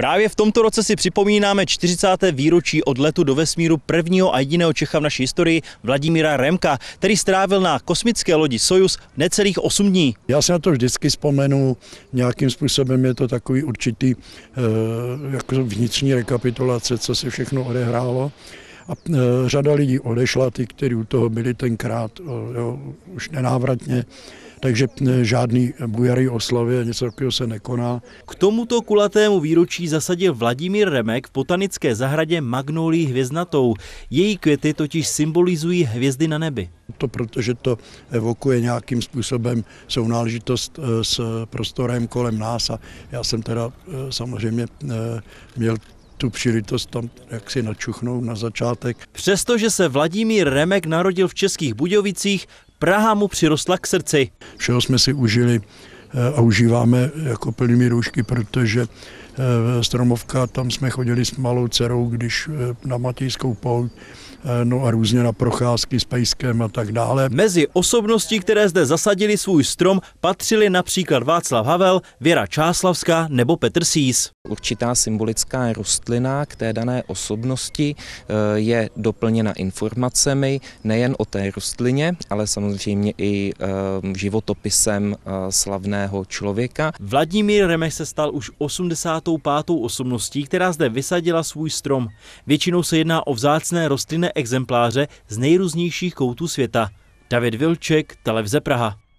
Právě v tomto roce si připomínáme 40. výročí od letu do vesmíru prvního a jediného Čecha v naší historii, Vladimíra Remka, který strávil na kosmické lodi Sojus necelých 8 dní. Já se na to vždycky vzpomenu, nějakým způsobem je to takový určitý eh, jako vnitřní rekapitulace, co se všechno odehrálo. A e, řada lidí odešla, ty, kteří u toho byli tenkrát e, jo, už nenávratně, takže e, žádný bujary oslavy a něco takového se nekoná. K tomuto kulatému výročí zasadil Vladimír Remek v botanické zahradě magnolii hvězdnatou. Její květy totiž symbolizují hvězdy na nebi. To protože to evokuje nějakým způsobem sounáležitost s prostorem kolem nás a já jsem teda samozřejmě měl tu příležitost tam jak si načuchnou na začátek. Přestože se Vladimír Remek narodil v Českých Budějovicích, Praha mu přirostla k srdci. Všeho jsme si užili eh, a užíváme jako plnými růžky, protože Eh, Stromovka, tam jsme chodili s malou dcerou, když eh, na Matějskou pouť, eh, no a různě na procházky s pejskem a tak dále. Mezi osobnosti, které zde zasadili svůj strom, patřili například Václav Havel, Věra Čáslavská nebo Petr Sís. Určitá symbolická rostlina k té dané osobnosti je doplněna informacemi nejen o té rostlině, ale samozřejmě i životopisem slavného člověka. Vladimír Remech se stal už 80 55. osobností, která zde vysadila svůj strom. Většinou se jedná o vzácné rostlinné exempláře z nejrůznějších koutů světa. David Vilček, Televize Praha.